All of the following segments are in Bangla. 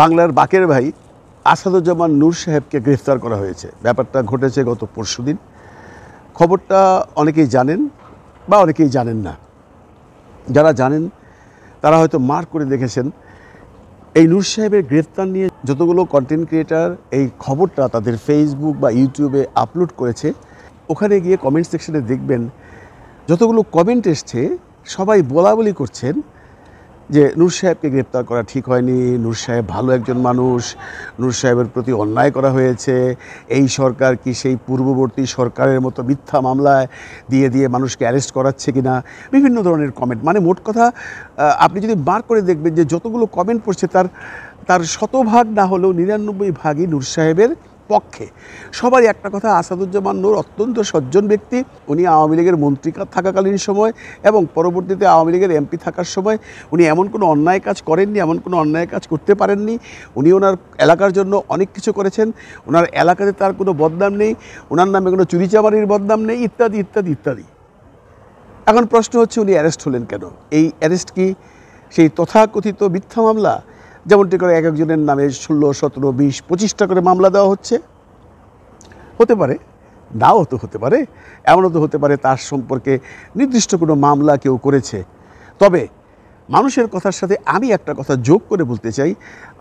বাংলার বাকের ভাই আসাদুজ্জামান নূর সাহেবকে গ্রেফতার করা হয়েছে ব্যাপারটা ঘটেছে গত পরশু দিন খবরটা অনেকেই জানেন বা অনেকেই জানেন না যারা জানেন তারা হয়তো মার করে দেখেছেন এই নূর সাহেবের গ্রেফতার নিয়ে যতগুলো কন্টেন্ট ক্রিয়েটার এই খবরটা তাদের ফেসবুক বা ইউটিউবে আপলোড করেছে ওখানে গিয়ে কমেন্ট সেকশনে দেখবেন যতগুলো কমেন্ট এসছে সবাই বলা বলি করছেন যে নূর সাহেবকে গ্রেপ্তার করা ঠিক হয়নি নূর সাহেব ভালো একজন মানুষ নূর সাহেবের প্রতি অন্যায় করা হয়েছে এই সরকার কি সেই পূর্ববর্তী সরকারের মতো মিথ্যা মামলায় দিয়ে দিয়ে মানুষকে অ্যারেস্ট করাচ্ছে কি না বিভিন্ন ধরনের কমেন্ট মানে মোট কথা আপনি যদি বার করে দেখবেন যে যতগুলো কমেন্ট পড়ছে তার তার শতভাগ না হলেও নিরানব্বই ভাগই নূর সাহেবের পক্ষে সবাই একটা কথা আসাদুজ্জামান নূর অত্যন্ত সজ্জন ব্যক্তি উনি আওয়ামী লীগের মন্ত্রী থাকাকালীন সময় এবং পরবর্তীতে আওয়ামী লীগের এমপি থাকার সময় উনি এমন কোনো অন্যায় কাজ করেননি এমন কোনো অন্যায় কাজ করতে পারেননি উনি ওনার এলাকার জন্য অনেক কিছু করেছেন ওনার এলাকাতে তার কোনো বদনাম নেই ওনার নামে কোনো চুরিচামারির বদনাম নেই ইত্যাদি ইত্যাদি ইত্যাদি এখন প্রশ্ন হচ্ছে উনি অ্যারেস্ট হলেন কেন এই অ্যারেস্ট কি সেই তথাকথিত মিথ্যা মামলা যেমনটি করে এক একজনের নামে ষোলো সতেরো বিশ পঁচিশটা করে মামলা দেওয়া হচ্ছে হতে পারে নাও তো হতে পারে এমনও তো হতে পারে তার সম্পর্কে নির্দিষ্ট কোনো মামলা কেউ করেছে তবে মানুষের কথার সাথে আমি একটা কথা যোগ করে বলতে চাই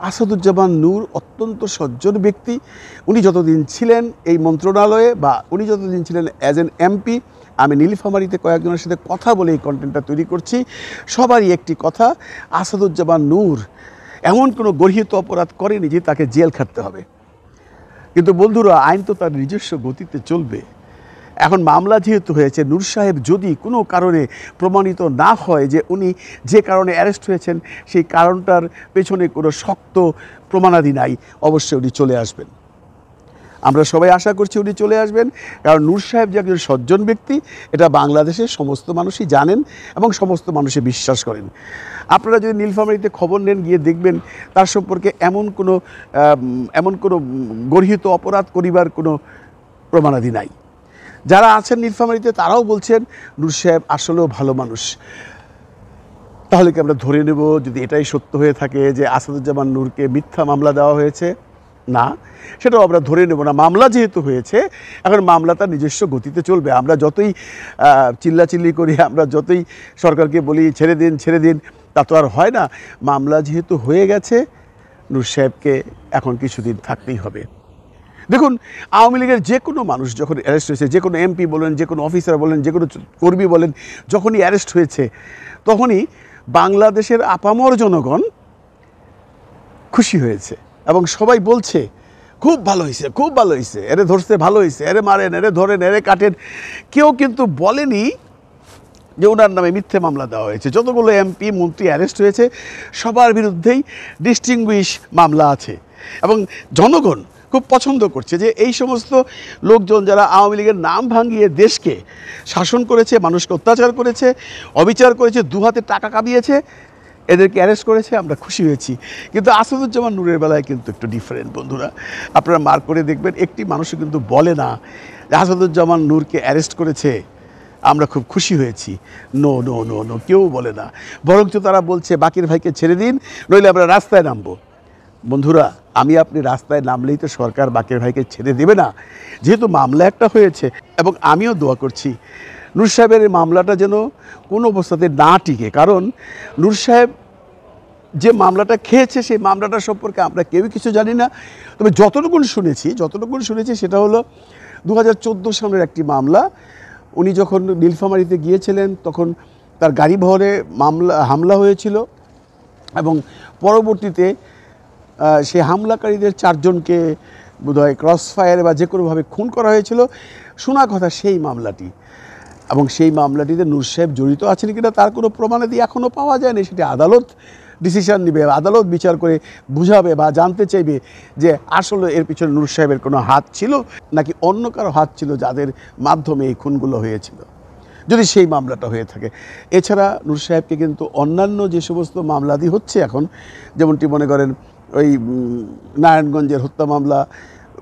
আসাদুজ্জামান নূর অত্যন্ত সজ্জন ব্যক্তি উনি যতদিন ছিলেন এই মন্ত্রণালয়ে বা উনি যতদিন ছিলেন অ্যাজ এন এমপি আমি নীলফামারিতে কয়েকজনের সাথে কথা বলে এই কন্টেন্টটা তৈরি করছি সবারই একটি কথা আসাদুজ্জামান নূর এমন কোনো গর্হিত অপরাধ করেনি যে তাকে জেল খাটতে হবে কিন্তু বন্ধুরা আইন তো তার নিজস্ব গতিতে চলবে এখন মামলা যেহেতু হয়েছে নূর সাহেব যদি কোনো কারণে প্রমাণিত না হয় যে উনি যে কারণে অ্যারেস্ট হয়েছেন সেই কারণটার পেছনে কোনো শক্ত প্রমাণাদি নাই অবশ্যই উনি চলে আসবেন আমরা সবাই আশা করছি উনি চলে আসবেন কারণ নূর সাহেব যে একজন সজ্জন ব্যক্তি এটা বাংলাদেশের সমস্ত মানুষই জানেন এবং সমস্ত মানুষই বিশ্বাস করেন আপনারা যদি নীলফামারিতে খবর নেন গিয়ে দেখবেন তার সম্পর্কে এমন কোনো এমন কোনো গর্হিত অপরাধ করিবার কোনো প্রমাণাদি নাই যারা আছেন নীলফামারিতে তারাও বলছেন নূর সাহেব আসলেও ভালো মানুষ তাহলে কি আমরা ধরে নেব যদি এটাই সত্য হয়ে থাকে যে আসাদুজ্জামান নূরকে মিথ্যা মামলা দেওয়া হয়েছে না সেটাও আমরা ধরে নেব না মামলা যেহেতু হয়েছে এখন মামলা তার নিজস্ব গতিতে চলবে আমরা যতই চিল্লাচিল্লি করি আমরা যতই সরকারকে বলি ছেড়ে দিন ছেড়ে দিন তা তো আর হয় না মামলা যেহেতু হয়ে গেছে নুর সাহেবকে এখন কিছুদিন থাকতেই হবে দেখুন আওয়ামী লীগের যে কোনো মানুষ যখন অ্যারেস্ট হয়েছে যে কোনো এমপি বলেন যে কোনো অফিসার বলেন যে কোনো কর্মী বলেন যখনই অ্যারেস্ট হয়েছে তখনই বাংলাদেশের আপামর জনগণ খুশি হয়েছে এবং সবাই বলছে খুব ভালো হয়েছে খুব ভালো হয়েছে এরে ধরছে ভালো হয়েছে এরে মারেন এরে ধরেন এরে কাটেন কেউ কিন্তু বলেনি যে ওনার নামে মিথ্যে মামলা দেওয়া হয়েছে যতগুলো এমপি মন্ত্রী অ্যারেস্ট হয়েছে সবার বিরুদ্ধেই ডিস্টিংগুইশ মামলা আছে এবং জনগণ খুব পছন্দ করছে যে এই সমস্ত লোকজন যারা আওয়ামী লীগের নাম ভাঙিয়ে দেশকে শাসন করেছে মানুষকে অত্যাচার করেছে অবিচার করেছে দু হাতে টাকা কামিয়েছে এদেরকে অ্যারেস্ট করেছে আমরা খুশি হয়েছি কিন্তু আসাদুজ্জামান নূরের বেলায় কিন্তু একটু ডিফারেন্ট বন্ধুরা আপনারা মার করে দেখবেন একটি মানুষও কিন্তু বলে না যে আসাদুজ্জামান নূরকে অ্যারেস্ট করেছে আমরা খুব খুশি হয়েছি নো নো নো নো কেউ বলে না বরঞ্চ তারা বলছে বাকির ভাইকে ছেড়ে দিন নইলে আমরা রাস্তায় নামবো বন্ধুরা আমি আপনি রাস্তায় নামলেই তো সরকার বাকির ভাইকে ছেড়ে দেবে না যেহেতু মামলা একটা হয়েছে এবং আমিও দোয়া করছি নূর সাহেবের এই মামলাটা যেন কোনো অবস্থাতে না টিকে কারণ নূর সাহেব যে মামলাটা খেয়েছে সেই মামলাটা সম্পর্কে আমরা কেউই কিছু জানি না তবে যতটুকুন শুনেছি যতটুকুন শুনেছি সেটা হলো দু হাজার সালের একটি মামলা উনি যখন নীলফামারিতে গিয়েছিলেন তখন তার গাড়ি ভরে মামলা হামলা হয়েছিল এবং পরবর্তীতে সেই হামলাকারীদের চারজনকে বোধহয় ক্রস ফায়ার বা যে কোনোভাবে খুন করা হয়েছিল শোনা কথা সেই মামলাটি এবং সেই মামলাটিতে নূর সাহেব জড়িত আছেন কিনা তার কোনো প্রমাণাদি এখনও পাওয়া যায়নি সেটি আদালত ডিসিশন নেবে আদালত বিচার করে বুঝাবে বা জানতে চাইবে যে আসলে এর পিছনে নূর সাহেবের কোনো হাত ছিল নাকি অন্য কারো হাত ছিল যাদের মাধ্যমে এই খুনগুলো হয়েছিল যদি সেই মামলাটা হয়ে থাকে এছাড়া নূর সাহেবকে কিন্তু অন্যান্য যে সমস্ত মামলাদি হচ্ছে এখন যেমনটি মনে করেন ওই নারায়ণগঞ্জের হত্যা মামলা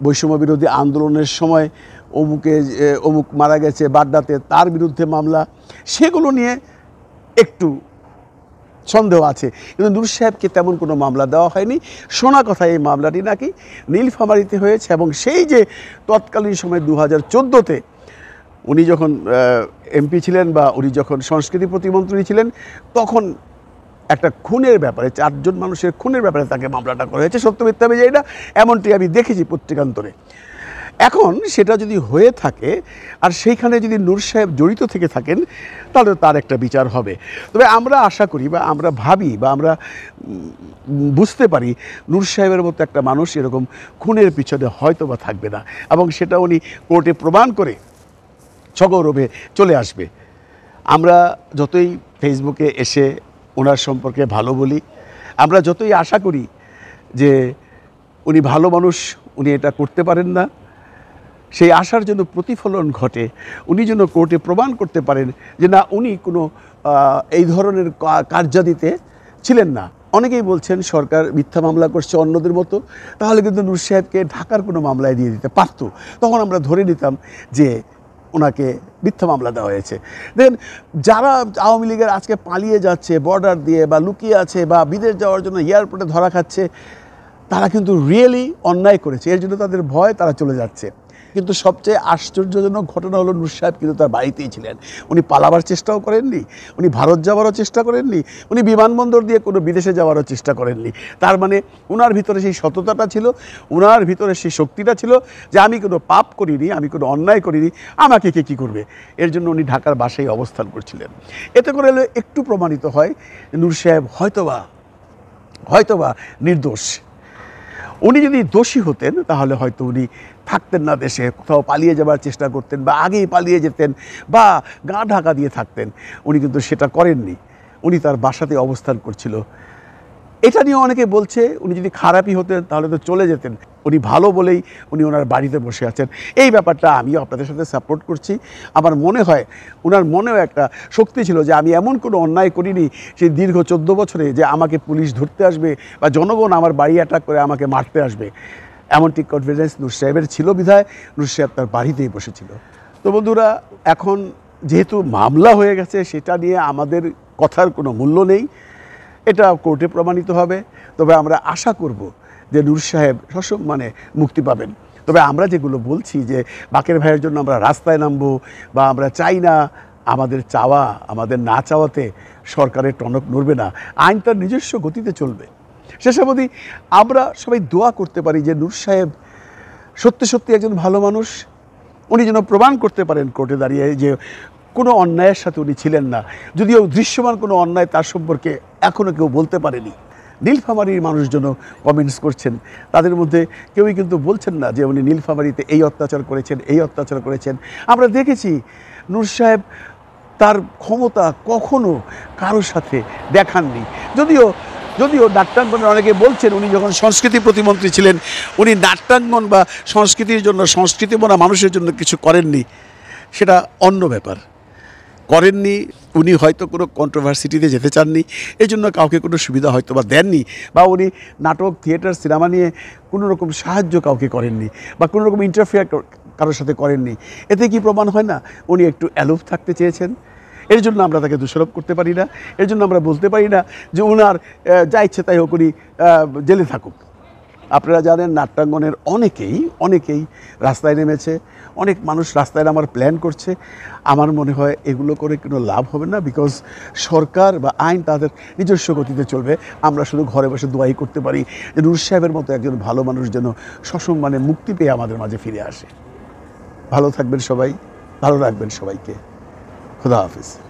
বৈষম্য বিরোধী আন্দোলনের সময় অমুকে অমুক মারা গেছে বাড্ডাতে তার বিরুদ্ধে মামলা সেগুলো নিয়ে একটু সন্দেহ আছে কিন্তু নুর সাহেবকে তেমন কোনো মামলা দেওয়া হয়নি শোনা কথা এই মামলাটি নাকি নীলফামারিতে হয়েছে এবং সেই যে তৎকালীন সময় দু হাজার চোদ্দোতে উনি যখন এমপি ছিলেন বা উনি যখন সংস্কৃতি প্রতিমন্ত্রী ছিলেন তখন একটা খুনের ব্যাপারে চারজন মানুষের খুনের ব্যাপারে তাকে মামলাটা করা হয়েছে সত্য মিথ্যা এমনটি আমি দেখেছি পত্রিকান্তরে এখন সেটা যদি হয়ে থাকে আর সেইখানে যদি নূর সাহেব জড়িত থেকে থাকেন তাহলে তার একটা বিচার হবে তবে আমরা আশা করি বা আমরা ভাবি বা আমরা বুঝতে পারি নূর সাহেবের মতো একটা মানুষ এরকম খুনের পিছনে হয়তো বা থাকবে না এবং সেটা উনি কোর্টে প্রমাণ করে ছগৌরবে চলে আসবে আমরা যতই ফেসবুকে এসে ওনার সম্পর্কে ভালো বলি আমরা যতই আশা করি যে উনি ভালো মানুষ উনি এটা করতে পারেন না সেই আশার জন্য প্রতিফলন ঘটে উনি যেন কোর্টে প্রমাণ করতে পারেন যে না উনি কোনো এই ধরনের কার্যাদিতে ছিলেন না অনেকেই বলছেন সরকার মিথ্যা মামলা করছে অন্যদের মতো তাহলে কিন্তু নুর সাহেবকে ঢাকার কোনো মামলায় দিয়ে দিতে পারত তখন আমরা ধরে নিতাম যে ওনাকে মিথ্যা মামলা দেওয়া হয়েছে দেন যারা আওয়ামী লীগের আজকে পালিয়ে যাচ্ছে বর্ডার দিয়ে বা লুকিয়ে আছে বা বিদেশ যাওয়ার জন্য এয়ারপোর্টে ধরা খাচ্ছে তারা কিন্তু রিয়েলি অন্যায় করেছে এর জন্য তাদের ভয় তারা চলে যাচ্ছে কিন্তু সবচেয়ে আশ্চর্যজনক ঘটনা হলো নূর সাহেব কিন্তু তার বাড়িতেই ছিলেন উনি পালাবার চেষ্টাও করেননি উনি ভারত যাওয়ারও চেষ্টা করেননি উনি বিমানবন্দর দিয়ে কোনো বিদেশে যাওয়ারও চেষ্টা করেননি তার মানে ওনার ভিতরে সেই সততাটা ছিল ওনার ভিতরে সেই শক্তিটা ছিল যে আমি কোনো পাপ করিনি আমি কোনো অন্যায় করিনি আমাকে কে কী করবে এর জন্য উনি ঢাকার বাসায় অবস্থান করছিলেন এতে করে একটু প্রমাণিত হয় নূর সাহেব হয়তোবা হয়তোবা নির্দোষ উনি যদি দোষী হতেন তাহলে হয়তো উনি থাকতেন না দেশে কোথাও পালিয়ে যাবার চেষ্টা করতেন বা আগেই পালিয়ে যেতেন বা গা ঢাকা দিয়ে থাকতেন উনি কিন্তু সেটা করেননি উনি তার বাসাতে অবস্থান করছিল এটা নিয়ে অনেকে বলছে উনি যদি খারাপই হতেন তাহলে তো চলে যেতেন উনি ভালো বলেই উনি ওনার বাড়িতে বসে আছেন এই ব্যাপারটা আমিও আপনাদের সাথে সাপোর্ট করছি আমার মনে হয় ওনার মনেও একটা শক্তি ছিল যে আমি এমন কোনো অন্যায় করিনি সেই দীর্ঘ চোদ্দো বছরে যে আমাকে পুলিশ ধরতে আসবে বা জনগণ আমার বাড়ি অ্যাটাক করে আমাকে মারতে আসবে এমনটি কনফিডেন্স নুর সাহেবের ছিল বিধায় নুর সাহেব তার বাড়িতেই বসেছিল তো বন্ধুরা এখন যেহেতু মামলা হয়ে গেছে সেটা নিয়ে আমাদের কথার কোনো মূল্য নেই এটা কোর্টে প্রমাণিত হবে তবে আমরা আশা করব যে নূর সাহেব সসম্মানে মুক্তি পাবেন তবে আমরা যেগুলো বলছি যে বাকের ভাইয়ের জন্য আমরা রাস্তায় নামবো বা আমরা চাই না আমাদের চাওয়া আমাদের না চাওয়াতে সরকারের টনক নড়বে না আইন তার নিজস্ব গতিতে চলবে শেষ অবধি আমরা সবাই দোয়া করতে পারি যে নূর সাহেব সত্যি সত্যি একজন ভালো মানুষ উনি যেন প্রমাণ করতে পারেন কোর্টে দাঁড়িয়ে যে কোনো অন্যায়ের সাথে উনি ছিলেন না যদিও দৃশ্যমান কোনো অন্যায় তার সম্পর্কে এখনও কেউ বলতে পারেনি নীলফামারির মানুষজনও কমেন্টস করছেন তাদের মধ্যে কেউই কিন্তু বলছেন না যে উনি নীলফামারিতে এই অত্যাচার করেছেন এই অত্যাচার করেছেন আমরা দেখেছি নূর সাহেব তার ক্ষমতা কখনো কারোর সাথে দেখাননি যদিও যদিও নাট্যাঙ্গনের অনেকে বলছেন উনি যখন সংস্কৃতি প্রতিমন্ত্রী ছিলেন উনি নাট্যাঙ্গন বা সংস্কৃতির জন্য সংস্কৃতি বোনা মানুষের জন্য কিছু করেননি সেটা অন্য ব্যাপার করেননি উনি হয়তো কোনো কন্ট্রোভার্সিটিতে যেতে চাননি এই জন্য কাউকে কোনো সুবিধা হয়তো বা দেননি বা উনি নাটক থিয়েটার সিনেমা নিয়ে কোনো রকম সাহায্য কাউকে করেননি বা কোনো রকম ইন্টারফেয়ার কারোর সাথে করেননি এতে কি প্রমাণ হয় না উনি একটু অ্যালুপ থাকতে চেয়েছেন এর জন্য আমরা তাকে দোষারোপ করতে পারি না এর জন্য আমরা বলতে পারি না যে ওনার যা ইচ্ছে তাই হোক উনি জেলে থাকুক আপনারা জানেন নাট্যাঙ্গনের অনেকেই অনেকেই রাস্তায় নেমেছে অনেক মানুষ রাস্তায় আমার প্ল্যান করছে আমার মনে হয় এগুলো করে কোনো লাভ হবে না বিকজ সরকার বা আইন তাদের নিজস্ব গতিতে চলবে আমরা শুধু ঘরে বসে দোয়াই করতে পারি যে নুর সাহেবের মতো একজন ভালো মানুষ যেন সসম্মানে মুক্তি পেয়ে আমাদের মাঝে ফিরে আসে ভালো থাকবেন সবাই ভালো রাখবেন সবাইকে খুদা হাফিজ